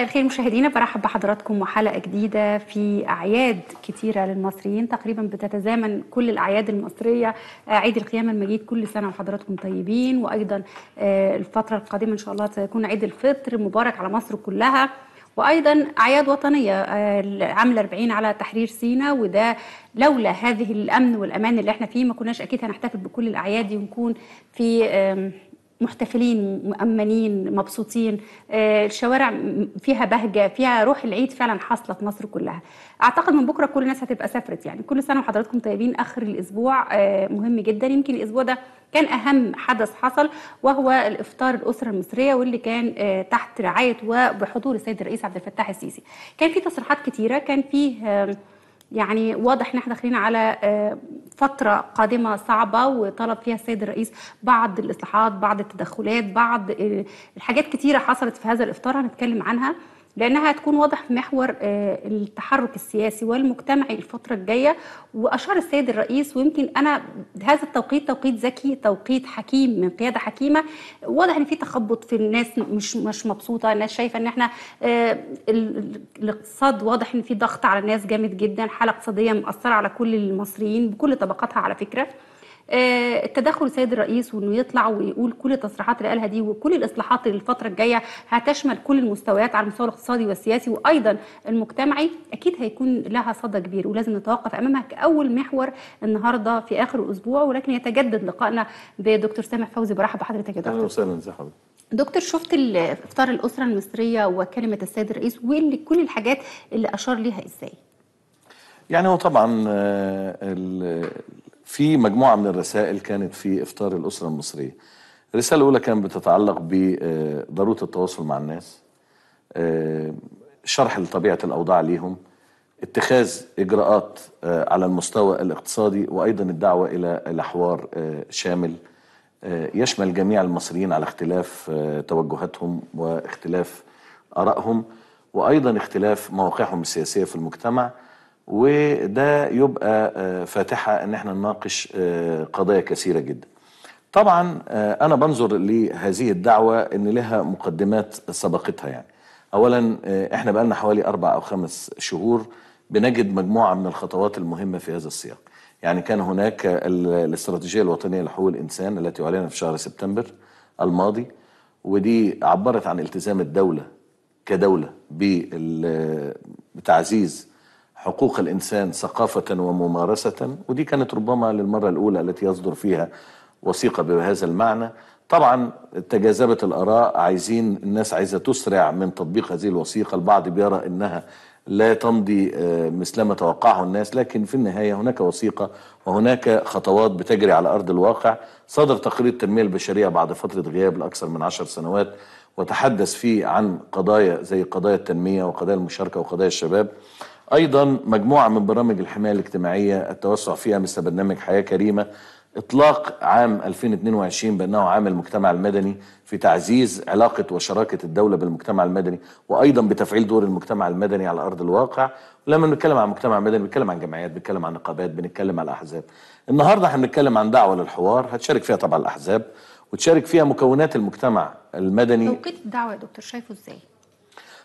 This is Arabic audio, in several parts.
مساء الخير مشاهدينا برحب بحضراتكم وحلقة جديدة في أعياد كتيرة للمصريين تقريبا بتتزامن كل الأعياد المصرية آه، عيد القيامة المجيد كل سنة وحضراتكم طيبين وأيضا آه، الفترة القادمة إن شاء الله سيكون عيد الفطر مبارك على مصر كلها وايضا اعياد وطنيه آه، عام 40 على تحرير سينا وده لولا هذه الامن والامان اللي احنا فيه ما كناش اكيد هنحتفل بكل الاعياد دي ونكون في محتفلين مؤمنين مبسوطين آه، الشوارع فيها بهجة فيها روح العيد فعلا حاصلة في مصر كلها أعتقد من بكرة كل الناس هتبقى سافرت يعني كل سنة وحضراتكم طيبين آخر الأسبوع آه، مهم جدا يمكن الأسبوع ده كان أهم حدث حصل وهو الإفطار الأسرة المصرية واللي كان آه، تحت رعاية وبحضور السيد الرئيس عبد الفتاح السيسي كان في تصريحات كتيرة كان فيه يعني واضح ان احنا داخلين على آه، فتره قادمه صعبه وطلب فيها السيد الرئيس بعض الاصلاحات بعض التدخلات بعض آه، الحاجات كتيره حصلت في هذا الافطار هنتكلم عنها لانها هتكون واضح في محور آه، التحرك السياسي والمجتمعي الفتره الجايه واشار السيد الرئيس ويمكن انا هذا التوقيت توقيت ذكي توقيت حكيم من قياده حكيمه واضح ان في تخبط في الناس مش مش مبسوطه الناس شايفه ان احنا آه، الاقتصاد واضح ان في ضغط على الناس جامد جدا حاله اقتصاديه مأثره على كل المصريين بكل طبقاتها على فكره آه، التدخل السيد الرئيس وانه يطلع ويقول كل التصريحات اللي قالها دي وكل الاصلاحات اللي الفتره الجايه هتشمل كل المستويات على المستوى الاقتصادي والسياسي وايضا المجتمعي اكيد هيكون لها صدى كبير ولازم نتوقف امامها كاول محور النهارده في اخر الاسبوع ولكن يتجدد لقائنا بدكتور سامح فوزي برحب بحضرتك يا دكتور اهلا وسهلا ازي حضرتك دكتور شفت افطار الاسره المصريه وكلمه السيد الرئيس واللي كل الحاجات اللي اشار ليها ازاي؟ يعني هو طبعا آه، في مجموعة من الرسائل كانت في إفطار الأسرة المصرية الرسالة الأولى كانت بتتعلق بضرورة التواصل مع الناس آه، شرح لطبيعة الأوضاع ليهم اتخاذ إجراءات آه، على المستوى الاقتصادي وأيضا الدعوة إلى الحوار آه، شامل يشمل جميع المصريين على اختلاف توجهاتهم واختلاف آرائهم وأيضا اختلاف مواقعهم السياسية في المجتمع وده يبقى آه، فاتحه ان احنا نناقش آه، قضايا كثيره جدا. طبعا آه، انا بنظر لهذه الدعوه ان لها مقدمات سبقتها يعني. اولا احنا بقالنا حوالي اربع او خمس شهور بنجد مجموعه من الخطوات المهمه في هذا السياق. يعني كان هناك الاستراتيجيه الوطنيه لحقوق الانسان التي اعلنت في شهر سبتمبر الماضي ودي عبرت عن التزام الدوله كدوله بتعزيز حقوق الإنسان ثقافة وممارسة ودي كانت ربما للمرة الأولى التي يصدر فيها وثيقة بهذا المعنى طبعا تجاذبت الآراء عايزين الناس عايزة تسرع من تطبيق هذه الوثيقة البعض بيرى أنها لا تمضي آه، مثلما توقعه الناس لكن في النهاية هناك وثيقة وهناك خطوات بتجري على أرض الواقع صدر تقرير التنمية البشرية بعد فترة غياب لأكثر من عشر سنوات وتحدث فيه عن قضايا زي قضايا التنمية وقضايا المشاركة وقضايا الشباب ايضا مجموعه من برامج الحمايه الاجتماعيه التوسع فيها مثل برنامج حياه كريمه اطلاق عام 2022 بانه عام المجتمع المدني في تعزيز علاقه وشراكه الدوله بالمجتمع المدني وايضا بتفعيل دور المجتمع المدني على ارض الواقع ولما بنتكلم عن مجتمع مدني بنتكلم عن جمعيات بنتكلم عن نقابات بنتكلم عن احزاب النهارده هنتكلم عن دعوه للحوار هتشارك فيها طبعا الاحزاب وتشارك فيها مكونات المجتمع المدني توقيت الدعوه يا دكتور شايفه ازاي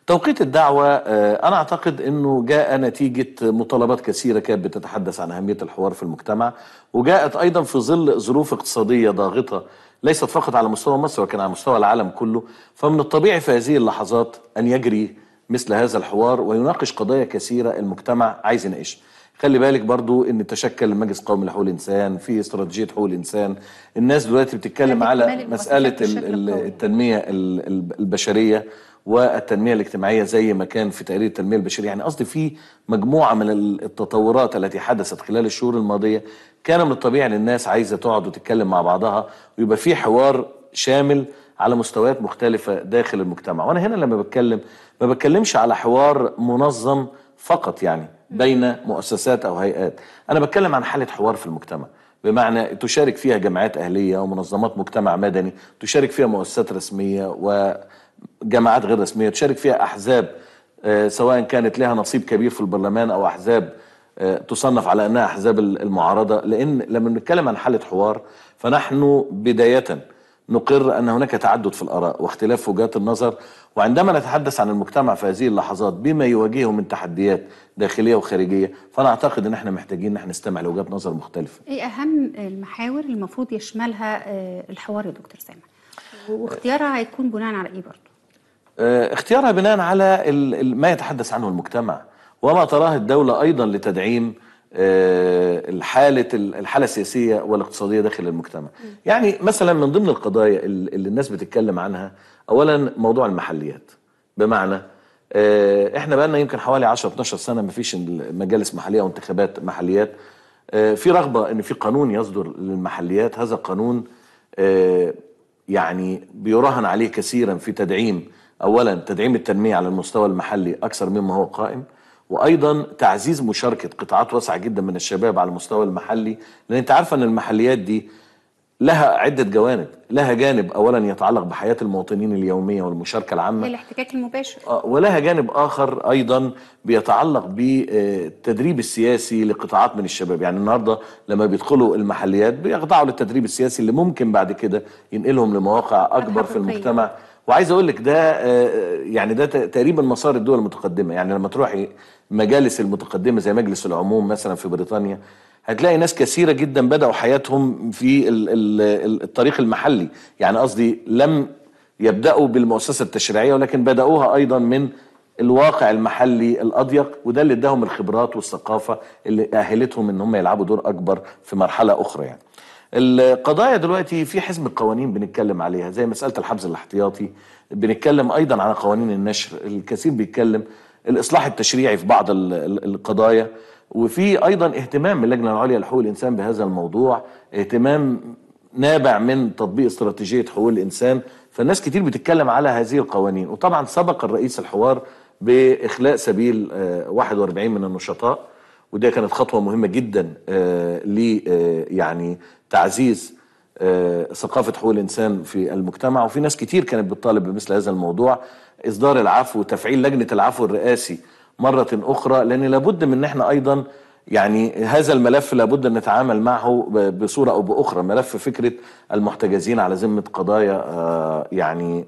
توقيت الدعوة آه، أنا أعتقد أنه جاء نتيجة مطالبات كثيرة كانت بتتحدث عن أهمية الحوار في المجتمع وجاءت أيضا في ظل ظروف اقتصادية ضاغطة ليست فقط على مستوى مصر ولكن على مستوى العالم كله فمن الطبيعي في هذه اللحظات أن يجري مثل هذا الحوار ويناقش قضايا كثيرة المجتمع عايز يناقشها خلي بالك برضو ان تشكل المجلس القومي لحقوق الانسان في استراتيجيه حقوق الانسان الناس دلوقتي بتتكلم على مساله التنميه البشريه والتنميه الاجتماعيه زي ما كان في تقرير التنميه البشريه يعني قصدي في مجموعه من التطورات التي حدثت خلال الشهور الماضيه كان من الطبيعي ان الناس عايزه تقعد وتتكلم مع بعضها ويبقى في حوار شامل على مستويات مختلفه داخل المجتمع وانا هنا لما بتكلم ما بتكلمش على حوار منظم فقط يعني بين مؤسسات أو هيئات أنا بتكلم عن حالة حوار في المجتمع بمعنى تشارك فيها جمعيات أهلية ومنظمات مجتمع مدني تشارك فيها مؤسسات رسمية وجامعات غير رسمية تشارك فيها أحزاب آه، سواء كانت لها نصيب كبير في البرلمان أو أحزاب آه، تصنف على أنها أحزاب المعارضة لأن لما بنتكلم عن حالة حوار فنحن بدايةً نقر أن هناك تعدد في الآراء واختلاف وجهات النظر وعندما نتحدث عن المجتمع في هذه اللحظات بما يواجهه من تحديات داخلية وخارجية فأنا أعتقد أن احنا محتاجين أن احنا نستمع لوجهات نظر مختلفة إيه أهم المحاور المفروض يشملها آه، الحوار يا دكتور سامع؟ واختيارها هيكون بناء على إيه برضه؟ آه، اختيارها بناء على ما يتحدث عنه المجتمع وما تراه الدولة أيضا لتدعيم آه، الحالة الحالة السياسية والاقتصادية داخل المجتمع يعني مثلا من ضمن القضايا اللي الناس بتتكلم عنها أولا موضوع المحليات بمعنى آه، احنا بقالنا يمكن حوالي 10 12 سنه ما فيش مجالس محليه او انتخابات محليات آه، في رغبه ان في قانون يصدر للمحليات هذا القانون يعني بيراهن عليه كثيرا في تدعيم اولا تدعيم التنميه على المستوى المحلي اكثر مما هو قائم وايضا تعزيز مشاركه قطاعات واسعه جدا من الشباب على المستوى المحلي لان انت عارفه ان المحليات دي لها عدة جوانب لها جانب أولا يتعلق بحياة المواطنين اليومية والمشاركة العامة الاحتكاك المباشر آه، ولها جانب آخر أيضا بيتعلق بالتدريب السياسي لقطاعات من الشباب يعني النهاردة لما بيدخلوا المحليات بيخضعوا للتدريب السياسي اللي ممكن بعد كده ينقلهم لمواقع أكبر في المجتمع وعايز اقول لك ده آه، آه، يعني ده تقريبا مسار الدول المتقدمه يعني لما تروحي مجالس المتقدمه زي مجلس العموم مثلا في بريطانيا هتلاقي ناس كثيره جدا بداوا حياتهم في الطريق المحلي يعني قصدي لم يبداوا بالمؤسسه التشريعيه ولكن بداوها ايضا من الواقع المحلي الاضيق وده اللي اداهم الخبرات والثقافه اللي اهلتهم ان هم يلعبوا دور اكبر في مرحله اخرى يعني القضايا دلوقتي في حزمه القوانين بنتكلم عليها زي مساله الحبس الاحتياطي بنتكلم ايضا على قوانين النشر الكثير بيتكلم الاصلاح التشريعي في بعض القضايا وفي ايضا اهتمام من اللجنه العليا لحقوق الانسان بهذا الموضوع اهتمام نابع من تطبيق استراتيجيه حقوق الانسان فالناس كتير بتتكلم على هذه القوانين وطبعا سبق الرئيس الحوار باخلاء سبيل 41 آه، من النشطاء ودي كانت خطوه مهمه جدا آه، ل آه، يعني تعزيز آه، ثقافه حقوق الانسان في المجتمع وفي ناس كتير كانت بتطالب بمثل هذا الموضوع اصدار العفو وتفعيل لجنه العفو الرئاسي مره اخرى لان لابد من ان احنا ايضا يعني هذا الملف لابد ان نتعامل معه بصوره او باخرى ملف فكره المحتجزين على ذمه قضايا يعني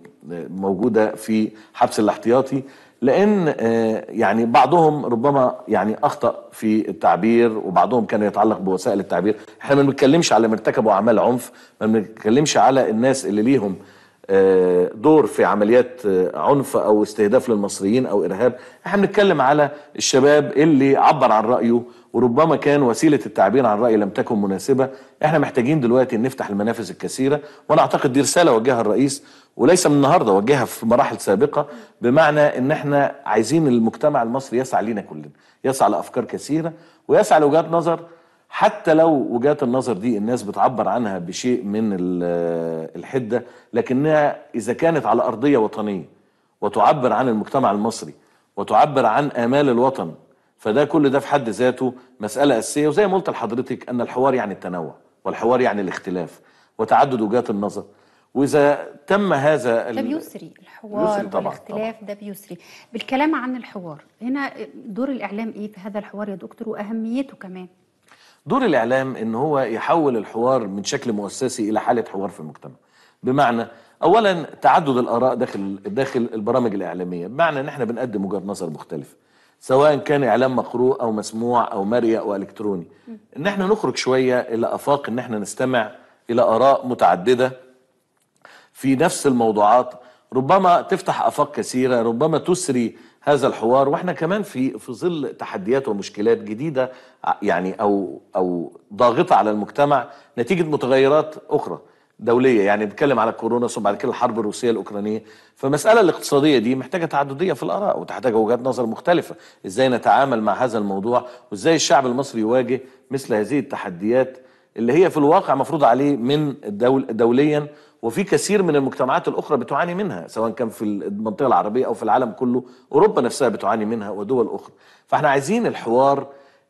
موجوده في حبس الاحتياطي لان آه، يعني بعضهم ربما يعني اخطا في التعبير وبعضهم كان يتعلق بوسائل التعبير احنا ما بنتكلمش على من ارتكبوا اعمال عنف ما بنتكلمش على الناس اللي ليهم آه، دور في عمليات آه، عنف او استهداف للمصريين او ارهاب احنا بنتكلم على الشباب اللي عبر عن رايه وربما كان وسيله التعبير عن الراي لم تكن مناسبه احنا محتاجين دلوقتي نفتح المنافذ الكثيره وانا اعتقد دي رساله وجهها الرئيس وليس من النهارده وجهها في مراحل سابقه بمعنى ان احنا عايزين المجتمع المصري يسعى لينا كلنا يسعى لافكار كثيره ويسعى لوجهات نظر حتى لو وجهات النظر دي الناس بتعبر عنها بشيء من الحدة لكنها إذا كانت على أرضية وطنية وتعبر عن المجتمع المصري وتعبر عن آمال الوطن فده كل ده في حد ذاته مسألة أساسية وزي ما قلت لحضرتك أن الحوار يعني التنوع والحوار يعني الاختلاف وتعدد وجهات النظر واذا تم هذا ده بيسري الحوار بيسري طبعًا والاختلاف طبعًا. ده بيسري بالكلام عن الحوار هنا دور الاعلام ايه في هذا الحوار يا دكتور واهميته كمان دور الاعلام ان هو يحول الحوار من شكل مؤسسي الى حاله حوار في المجتمع بمعنى اولا تعدد الاراء داخل داخل البرامج الاعلاميه بمعنى ان احنا بنقدم وجهات نظر مختلفه سواء كان اعلام مقروء او مسموع او مرئي او الكتروني ان احنا نخرج شويه الى افاق ان احنا نستمع الى اراء متعدده في نفس الموضوعات ربما تفتح افاق كثيره ربما تسري هذا الحوار واحنا كمان في في ظل تحديات ومشكلات جديده يعني او او ضاغطه على المجتمع نتيجه متغيرات اخرى دوليه يعني بنتكلم على كورونا ثم بعد كده الحرب الروسيه الاوكرانيه فالمساله الاقتصاديه دي محتاجه تعدديه في الاراء وتحتاج وجهات نظر مختلفه ازاي نتعامل مع هذا الموضوع وازاي الشعب المصري يواجه مثل هذه التحديات اللي هي في الواقع مفروض عليه من الدول دوليا وفي كثير من المجتمعات الاخرى بتعاني منها سواء كان في المنطقه العربيه او في العالم كله اوروبا نفسها بتعاني منها ودول اخرى فاحنا عايزين الحوار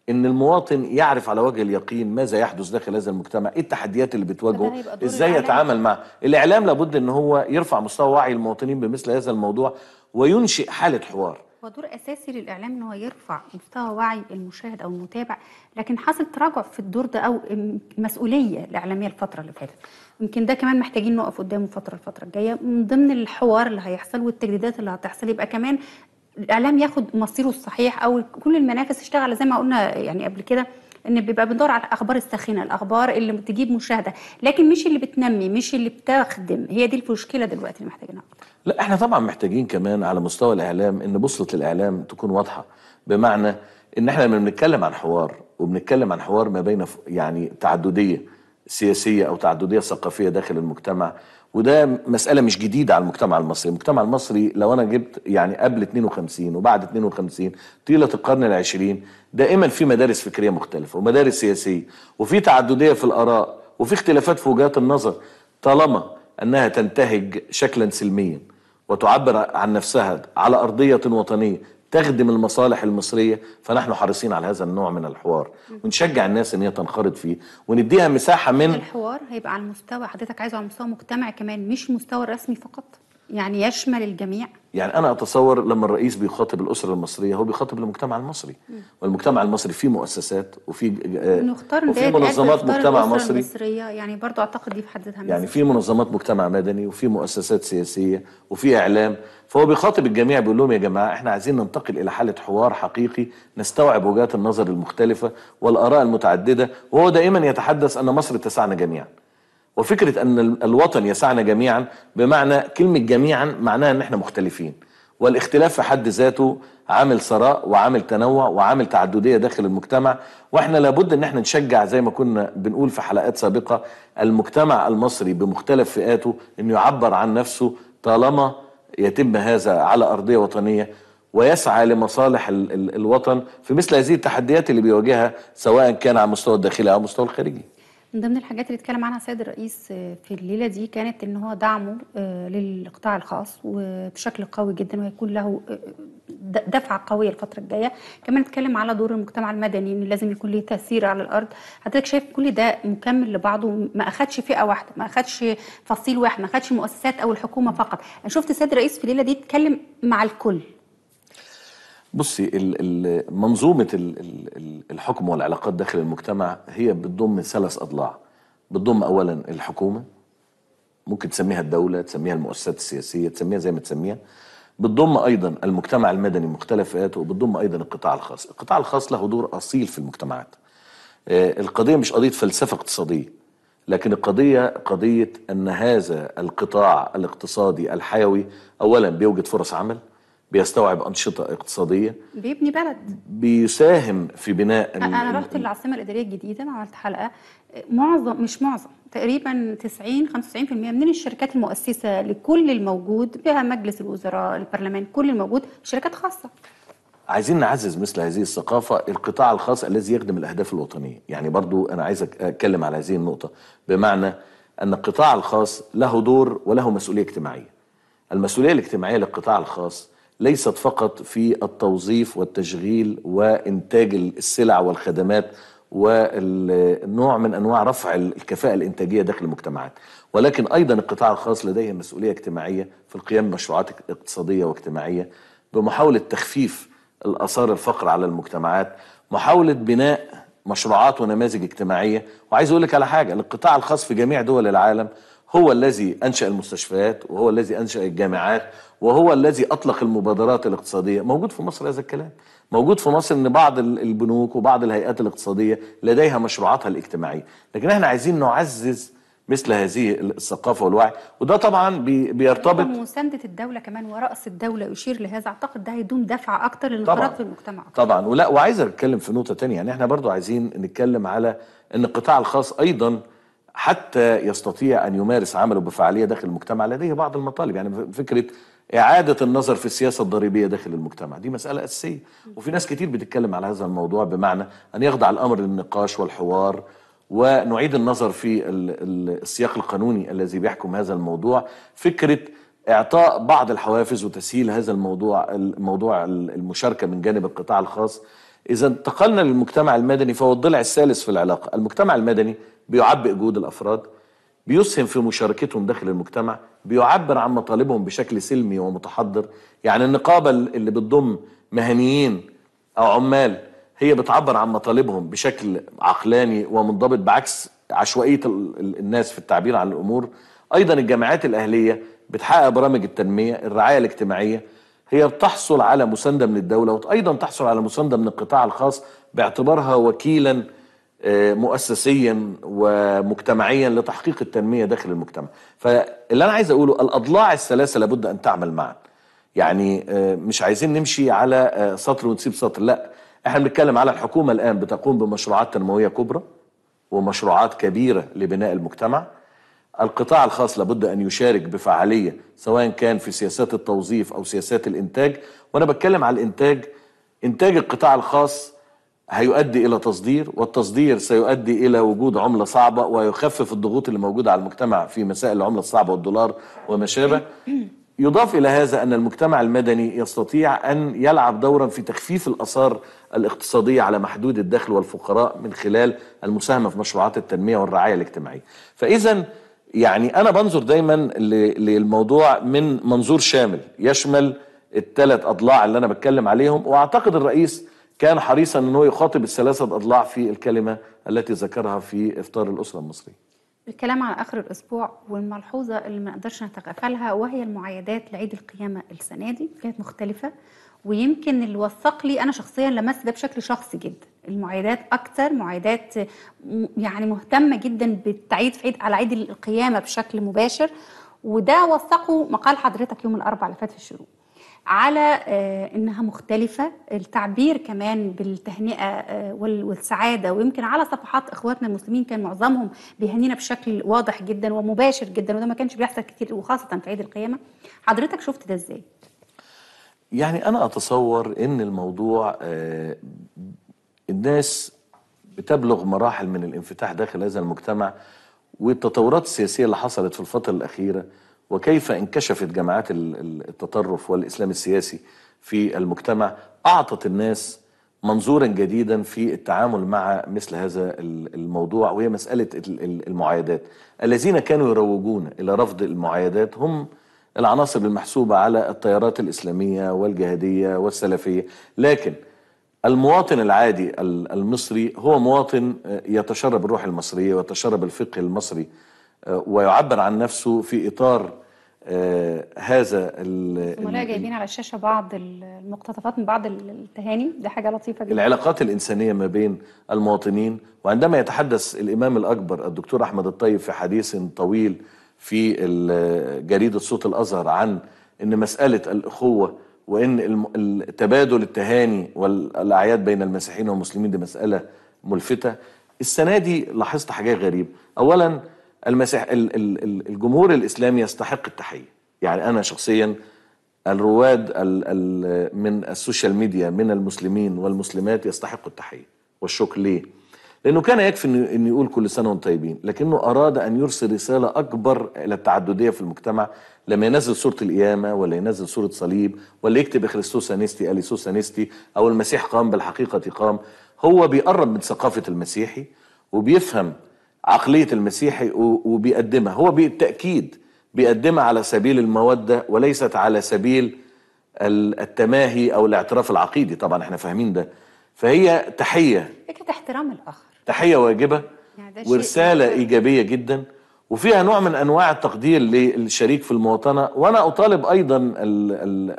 ان المواطن يعرف على وجه اليقين ماذا يحدث داخل هذا المجتمع ايه التحديات اللي بتواجهه ازاي يتعامل مع الاعلام لابد ان هو يرفع مستوى وعي المواطنين بمثل هذا الموضوع وينشئ حاله حوار هو دور اساسي للاعلام ان هو يرفع مستوى وعي المشاهد او المتابع لكن حصل تراجع في الدور ده او مسؤوليه الاعلاميه الفتره اللي فاتت يمكن ده كمان محتاجين نقف قدامه فتره الفتره الجايه من ضمن الحوار اللي هيحصل والتجديدات اللي هتحصل يبقى كمان الاعلام ياخد مصيره الصحيح او كل المنافس اشتغل زي ما قلنا يعني قبل كده ان بيبقى بندور على الاخبار الساخنه الاخبار اللي بتجيب مشاهده لكن مش اللي بتنمي مش اللي بتخدم هي دي المشكله دلوقتي اللي محتاجينها لا احنا طبعا محتاجين كمان على مستوى الاعلام ان بوصله الاعلام تكون واضحه بمعنى ان احنا لما بنتكلم عن حوار وبنتكلم عن حوار ما بين يعني تعدديه سياسيه او تعدديه ثقافيه داخل المجتمع وده مساله مش جديده على المجتمع المصري المجتمع المصري لو انا جبت يعني قبل 52 وبعد 52 طيله القرن العشرين دائما في مدارس فكريه مختلفه ومدارس سياسيه وفي تعدديه في الاراء وفي اختلافات في وجهات النظر طالما انها تنتهج شكلا سلميا وتعبر عن نفسها على ارضيه وطنيه تخدم المصالح المصريه فنحن حريصين على هذا النوع من الحوار ونشجع الناس ان هي تنخرط فيه ونديها مساحه من الحوار هيبقى على المستوى حضرتك عايزه على مستوى مجتمع كمان مش مستوى رسمي فقط يعني يشمل الجميع يعني انا اتصور لما الرئيس بيخاطب الاسره المصريه هو بيخاطب المجتمع المصري والمجتمع المصري فيه مؤسسات وفي آه، وفي منظمات مجتمع مصري المصرية يعني برضو اعتقد دي في حد ذاتها يعني في منظمات مجتمع مدني وفي مؤسسات سياسيه وفي اعلام فهو بيخاطب الجميع بيقول لهم يا جماعه احنا عايزين ننتقل الى حاله حوار حقيقي نستوعب وجهات النظر المختلفه والاراء المتعدده وهو دائما يتحدث ان مصر تسعنا جميعا وفكره ان الوطن يسعنا جميعا بمعنى كلمه جميعا معناها ان احنا مختلفين والاختلاف في حد ذاته عامل ثراء وعامل تنوع وعامل تعدديه داخل المجتمع واحنا لابد ان احنا نشجع زي ما كنا بنقول في حلقات سابقه المجتمع المصري بمختلف فئاته انه يعبر عن نفسه طالما يتم هذا على ارضيه وطنيه ويسعى لمصالح الـ الـ الوطن في مثل هذه التحديات اللي بيواجهها سواء كان على المستوى الداخلي او المستوى الخارجي من ضمن الحاجات اللي اتكلم عنها السيد الرئيس آه، في الليله دي كانت ان هو دعمه آه، للقطاع الخاص وبشكل قوي جدا وهيكون له آه، دفعه قويه الفتره الجايه كمان اتكلم على دور المجتمع المدني ان لازم يكون ليه تاثير على الارض حضرتك شايف كل ده مكمل لبعضه ما اخدش فئه واحده ما اخدش فصيل واحد ما اخدش المؤسسات او الحكومه فقط انا شفت السيد الرئيس في الليله دي اتكلم مع الكل بصي منظومة الحكم والعلاقات داخل المجتمع هي بتضم ثلاث أضلاع بتضم أولا الحكومة ممكن تسميها الدولة تسميها المؤسسات السياسية تسميها زي ما تسميها بتضم أيضا المجتمع المدني مختلف فئاته وبتضم أيضا القطاع الخاص القطاع الخاص له دور أصيل في المجتمعات آه، القضية مش قضية فلسفة اقتصادية لكن القضية قضية أن هذا القطاع الاقتصادي الحيوي أولا بيوجد فرص عمل بيستوعب أنشطة اقتصادية بيبني بلد بيساهم في بناء أنا رحت العاصمة الإدارية الجديدة عملت حلقة معظم مش معظم تقريبا 90 95% من الشركات المؤسسة لكل الموجود بها مجلس الوزراء البرلمان كل الموجود شركات خاصة عايزين نعزز مثل هذه الثقافة القطاع الخاص الذي يخدم الأهداف الوطنية يعني برضو أنا عايز أتكلم على هذه النقطة بمعنى أن القطاع الخاص له دور وله مسؤولية اجتماعية المسؤولية الاجتماعية للقطاع الخاص ليست فقط في التوظيف والتشغيل وانتاج السلع والخدمات والنوع من انواع رفع الكفاءه الانتاجيه داخل المجتمعات ولكن ايضا القطاع الخاص لديه مسؤوليه اجتماعيه في القيام بمشروعات اقتصاديه واجتماعيه بمحاوله تخفيف الاثار الفقر على المجتمعات محاوله بناء مشروعات ونماذج اجتماعيه وعايز اقول لك على حاجه القطاع الخاص في جميع دول العالم هو الذي أنشأ المستشفيات وهو الذي أنشأ الجامعات وهو الذي أطلق المبادرات الاقتصادية موجود في مصر هذا الكلام موجود في مصر ان بعض البنوك وبعض الهيئات الاقتصاديه لديها مشروعاتها الاجتماعيه لكن احنا عايزين نعزز مثل هذه الثقافه والوعي وده طبعا بيرتبط مسانده الدوله كمان ورأس الدوله يشير لهذا اعتقد ده هيدون دفع اكتر للانخراط في المجتمع أكثر. طبعا ولا وعايز اتكلم في نقطه تانية يعني احنا برضو عايزين نتكلم على ان القطاع الخاص ايضا حتى يستطيع أن يمارس عمله بفعالية داخل المجتمع لديه بعض المطالب يعني فكرة إعادة النظر في السياسة الضريبية داخل المجتمع دي مسألة أساسية وفي ناس كتير بتتكلم على هذا الموضوع بمعنى أن يخضع الأمر للنقاش والحوار ونعيد النظر في السياق القانوني الذي بيحكم هذا الموضوع فكرة إعطاء بعض الحوافز وتسهيل هذا الموضوع الموضوع المشاركة من جانب القطاع الخاص إذا انتقلنا للمجتمع المدني فهو الضلع الثالث في العلاقة المجتمع المدني بيعبئ جهود الأفراد بيسهم في مشاركتهم داخل المجتمع بيعبر عن مطالبهم بشكل سلمي ومتحضر يعني النقابة اللي بتضم مهنيين أو عمال هي بتعبر عن مطالبهم بشكل عقلاني ومنضبط بعكس عشوائية الناس في التعبير عن الأمور أيضا الجامعات الأهلية بتحقق برامج التنمية الرعاية الاجتماعية هي بتحصل على مساندة من الدولة وأيضا تحصل على مساندة من القطاع الخاص باعتبارها وكيلا آه، مؤسسيا ومجتمعيا لتحقيق التنمية داخل المجتمع فاللي أنا عايز أقوله الأضلاع الثلاثة لابد أن تعمل معا يعني آه، مش عايزين نمشي على آه، سطر ونسيب سطر لا احنا بنتكلم على الحكومة الآن بتقوم بمشروعات تنموية كبرى ومشروعات كبيرة لبناء المجتمع القطاع الخاص لابد أن يشارك بفعالية سواء كان في سياسات التوظيف أو سياسات الإنتاج وأنا بتكلم على الإنتاج إنتاج القطاع الخاص هيؤدي إلى تصدير والتصدير سيؤدي إلى وجود عملة صعبة ويخفف الضغوط اللي موجودة على المجتمع في مسائل العملة الصعبة والدولار وما شابه يضاف إلى هذا أن المجتمع المدني يستطيع أن يلعب دورا في تخفيف الأثار الاقتصادية على محدود الدخل والفقراء من خلال المساهمة في مشروعات التنمية والرعاية الاجتماعية فإذا يعني انا بنظر دايما للموضوع من منظور شامل يشمل الثلاث اضلاع اللي انا بتكلم عليهم واعتقد الرئيس كان حريصا ان هو يخاطب الثلاثه اضلاع في الكلمه التي ذكرها في افطار الاسره المصريه الكلام على اخر الاسبوع والملحوظه اللي ما نقدرش نتغافلها وهي المعايدات لعيد القيامه السنه دي كانت مختلفه ويمكن اللي وثق لي انا شخصيا لمست ده بشكل شخصي جدا المعايدات اكتر معايدات يعني مهتمه جدا بالتعيد في عيد على عيد القيامه بشكل مباشر وده وثقه مقال حضرتك يوم الاربعاء اللي فات في الشروق على آه، انها مختلفه التعبير كمان بالتهنئه آه، والسعاده ويمكن على صفحات اخواتنا المسلمين كان معظمهم بيهنينا بشكل واضح جدا ومباشر جدا وده ما كانش بيحصل كتير وخاصه في عيد القيامه حضرتك شفت ده ازاي يعني أنا أتصور إن الموضوع آه، الناس بتبلغ مراحل من الانفتاح داخل هذا المجتمع والتطورات السياسية اللي حصلت في الفترة الأخيرة وكيف انكشفت جماعات التطرف والإسلام السياسي في المجتمع أعطت الناس منظورا جديدا في التعامل مع مثل هذا الموضوع وهي مسألة المعايدات الذين كانوا يروجون إلى رفض المعايدات هم العناصر المحسوبة على التيارات الإسلامية والجهادية والسلفية لكن المواطن العادي المصري هو مواطن آه، يتشرب الروح المصرية ويتشرب الفقه المصري آه، ويعبر عن نفسه في إطار آه، هذا ال جايبين على الشاشة بعض المقتطفات من بعض التهاني دي حاجة لطيفة جدا العلاقات الإنسانية ما بين المواطنين وعندما يتحدث الإمام الأكبر الدكتور أحمد الطيب في حديث طويل في جريدة صوت الأزهر عن أن مسألة الأخوة وأن تبادل التهاني والأعياد بين المسيحيين والمسلمين دي مسألة ملفتة السنة دي لاحظت حاجات غريبة أولا المسيح الجمهور الإسلامي يستحق التحية يعني أنا شخصيا الرواد من السوشيال ميديا من المسلمين والمسلمات يستحقوا التحية والشكر ليه؟ لأنه كان يكفي انه يقول كل سنة وأنتم طيبين لكنه أراد أن يرسل رسالة أكبر إلى التعددية في المجتمع لما ينزل سورة القيامة ولا ينزل سورة صليب ولا يكتب خريستوس أنيستي أليسوس أنيستي أو المسيح قام بالحقيقة قام هو بيقرب من ثقافة المسيحي وبيفهم عقلية المسيحي وبيقدمها هو بالتأكيد بيقدمها على سبيل المودة وليست على سبيل التماهي أو الاعتراف العقيدي طبعا احنا فاهمين ده فهي تحية فكرة احترام الآخر تحيه واجبه يعني ورساله ايجابيه جدا وفيها نوع من انواع التقدير للشريك في المواطنه وانا اطالب ايضا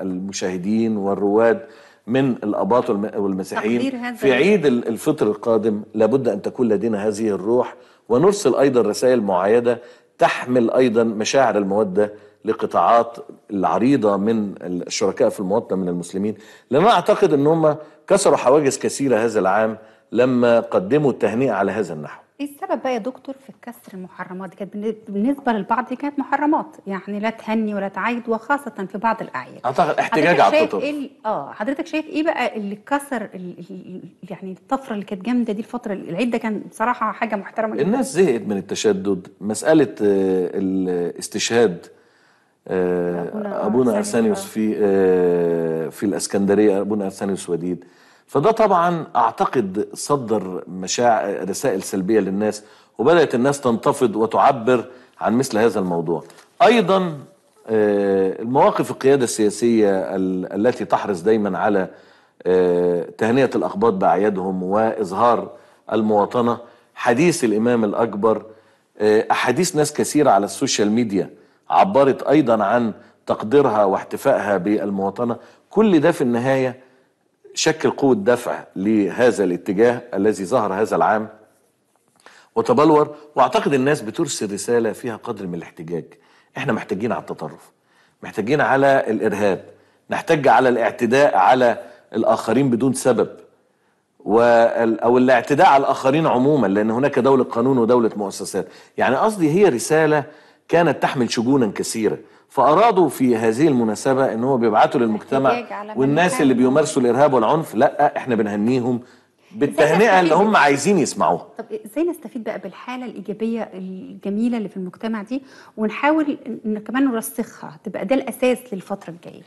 المشاهدين والرواد من الاباط والمسيحيين في عيد الفطر القادم لابد ان تكون لدينا هذه الروح ونرسل ايضا رسائل معايده تحمل ايضا مشاعر الموده لقطاعات العريضه من الشركاء في المواطنه من المسلمين لان انا اعتقد ان هم كسروا حواجز كثيره هذا العام لما قدموا التهنئه على هذا النحو ايه السبب بقى يا دكتور في كسر المحرمات دي كانت بالنسبه للبعض دي كانت محرمات يعني لا تهني ولا تعيد وخاصه في بعض الاعياد اعتقد احتجاج على الطفل إيه اه حضرتك شايف ايه بقى اللي كسر ال... يعني الطفره اللي كانت جامده دي الفتره العيد ده كان بصراحه حاجه محترمه جدا الناس زهقت من التشدد مساله آه، الاستشهاد آه، ابونا ارسانيوس آه. في في الاسكندريه ابونا ارسانيوس وديد فده طبعا اعتقد صدر مشاعر رسائل سلبيه للناس وبدات الناس تنتفض وتعبر عن مثل هذا الموضوع ايضا آه، المواقف القياده السياسيه التي تحرص دايما على آه، تهنئه الاقباط باعيادهم واظهار المواطنه حديث الامام الاكبر آه، احاديث ناس كثيره على السوشيال ميديا عبرت ايضا عن تقديرها واحتفائها بالمواطنه كل ده في النهايه شكل قوة دفع لهذا الاتجاه الذي ظهر هذا العام وتبلور واعتقد الناس بترسل رسالة فيها قدر من الاحتجاج احنا محتاجين على التطرف محتاجين على الارهاب نحتاج على الاعتداء على الاخرين بدون سبب او الاعتداء على الاخرين عموما لان هناك دوله قانون ودوله مؤسسات يعني قصدي هي رساله كانت تحمل شجونا كثيره فارادوا في هذه المناسبه ان هو بيبعتوا للمجتمع والناس اللي بيمارسوا الارهاب والعنف لا احنا بنهنيهم بالتهنئه اللي هم عايزين يسمعوها طب ازاي نستفيد بقى بالحاله الايجابيه الجميله اللي في المجتمع دي ونحاول ان كمان نرسخها تبقى ده الاساس للفتره الجايه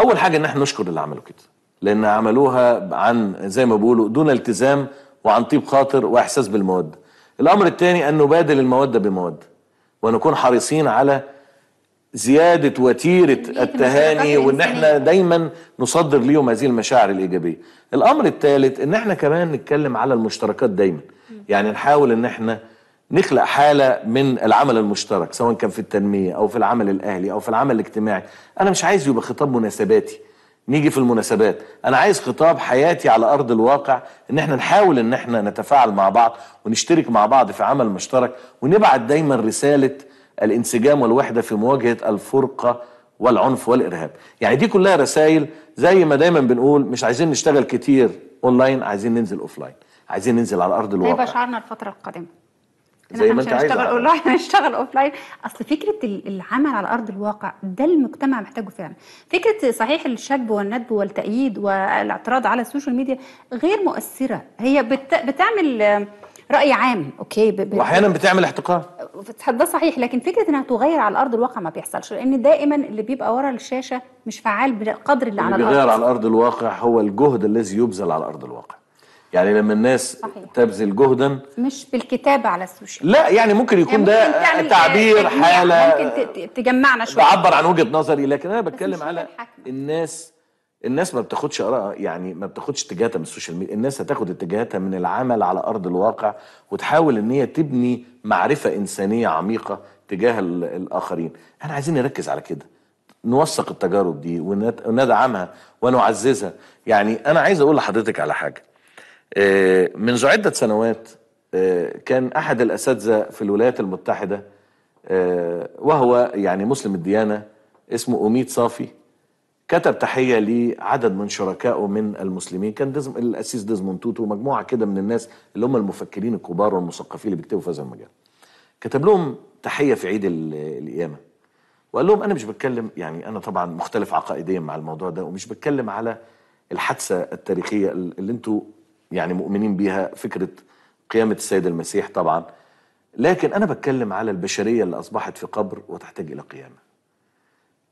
اول حاجه ان احنا نشكر اللي عملوا كده لان عملوها عن زي ما بيقولوا دون التزام وعن طيب خاطر واحساس بالمواد الامر الثاني ان نبادل المواد بمواد ونكون حريصين على زياده وتيره التهاني وان احنا دايما نصدر ليهم هذه المشاعر الايجابيه. الامر الثالث ان احنا كمان نتكلم على المشتركات دايما. يعني نحاول ان احنا نخلق حاله من العمل المشترك سواء كان في التنميه او في العمل الاهلي او في العمل الاجتماعي. انا مش عايز يبقى خطاب مناسباتي. نيجي في المناسبات انا عايز خطاب حياتي على ارض الواقع ان احنا نحاول ان احنا نتفاعل مع بعض ونشترك مع بعض في عمل مشترك ونبعت دايما رساله الانسجام والوحدة في مواجهة الفرقة والعنف والإرهاب يعني دي كلها رسائل زي ما دايما بنقول مش عايزين نشتغل كتير أونلاين عايزين ننزل أوفلاين عايزين ننزل على أرض الواقع هيبقى شعارنا الفترة القادمة زي ما انت عايز نشتغل اونلاين نشتغل اوف لاين اصل فكره العمل على ارض الواقع ده المجتمع محتاجه فعلا فكره صحيح الشجب والندب والتأييد والاعتراض على السوشيال ميديا غير مؤثره هي بت... بتعمل رأي عام اوكي ب... واحيانا بتعمل احتقار ده صحيح لكن فكره انها تغير على ارض الواقع ما بيحصلش لان دائما اللي بيبقى ورا الشاشه مش فعال بالقدر اللي, اللي على الارض بيغير على ارض الواقع هو الجهد الذي يبذل على ارض الواقع يعني لما الناس صحيح. تبذل جهدا مش بالكتابه على السوشيال لا يعني ممكن يكون يعني ده تعبير حاله ممكن تجمعنا شويه تعبر عن وجهه نظري لكن انا بتكلم على الناس الناس ما بتاخدش اراء يعني ما بتاخدش اتجاهاتها من السوشيال ميديا الناس هتاخد اتجاهاتها من العمل على ارض الواقع وتحاول ان هي تبني معرفه انسانيه عميقه تجاه الاخرين احنا عايزين نركز على كده نوثق التجارب دي وندعمها ونعززها يعني انا عايز اقول لحضرتك على حاجه آه، منذ عده سنوات آه، كان احد الاساتذه في الولايات المتحده آه، وهو يعني مسلم الديانه اسمه اميد صافي كتب تحيه لعدد من شركائه من المسلمين كان ديزم الاسيس ديزموند توتو ومجموعه كده من الناس اللي هم المفكرين الكبار والمثقفين اللي بيكتبوا في هذا المجال كتب لهم تحيه في عيد القيامه وقال لهم انا مش بتكلم يعني انا طبعا مختلف عقائديا مع الموضوع ده ومش بتكلم على الحادثه التاريخيه اللي انتوا يعني مؤمنين بيها فكره قيامه السيد المسيح طبعا لكن انا بتكلم على البشريه اللي اصبحت في قبر وتحتاج الى قيامه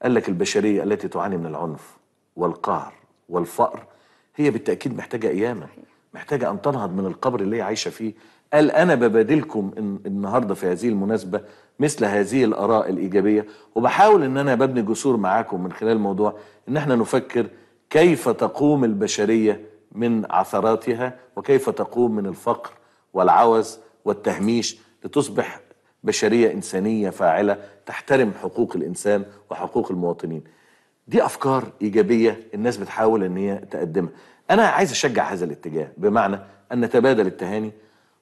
قال لك البشرية التي تعاني من العنف والقهر والفقر هي بالتأكيد محتاجة قيامة محتاجة أن تنهض من القبر اللي هي عايشة فيه قال أنا ببادلكم النهاردة في هذه المناسبة مثل هذه الآراء الإيجابية وبحاول أن أنا ببني جسور معاكم من خلال الموضوع أن احنا نفكر كيف تقوم البشرية من عثراتها وكيف تقوم من الفقر والعوز والتهميش لتصبح بشريه انسانيه فاعله تحترم حقوق الانسان وحقوق المواطنين. دي افكار ايجابيه الناس بتحاول ان هي تقدمها. انا عايز اشجع هذا الاتجاه بمعنى ان نتبادل التهاني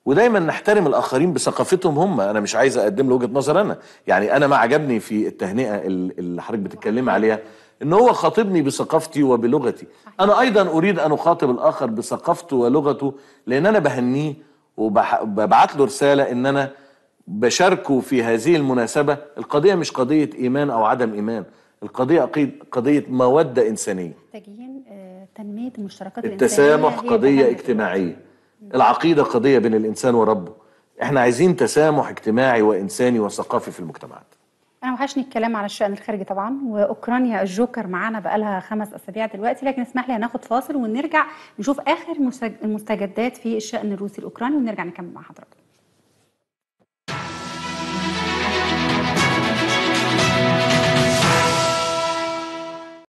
ودايما نحترم الاخرين بثقافتهم هم انا مش عايز اقدم له وجهه نظر انا يعني انا ما عجبني في التهنئه اللي حضرتك بتتكلمي عليها ان هو خاطبني بثقافتي وبلغتي انا ايضا اريد ان اخاطب الاخر بثقافته ولغته لان انا بهنيه وببعت له رساله ان انا بشاركه في هذه المناسبة القضية مش قضية إيمان أو عدم إيمان القضية قضية مودة إنسانية تجين آه، تنمية المشتركات التسامح قضية اجتماعية العقيدة قضية بين الإنسان وربه احنا عايزين تسامح اجتماعي وإنساني وثقافي في المجتمعات أنا وحشني الكلام على الشأن الخارجي طبعا وأوكرانيا الجوكر معانا بقالها خمس أسابيع دلوقتي لكن اسمح لي هناخد فاصل ونرجع نشوف آخر المستجدات في الشأن الروسي الأوكراني ونرجع نكمل مع حضرتك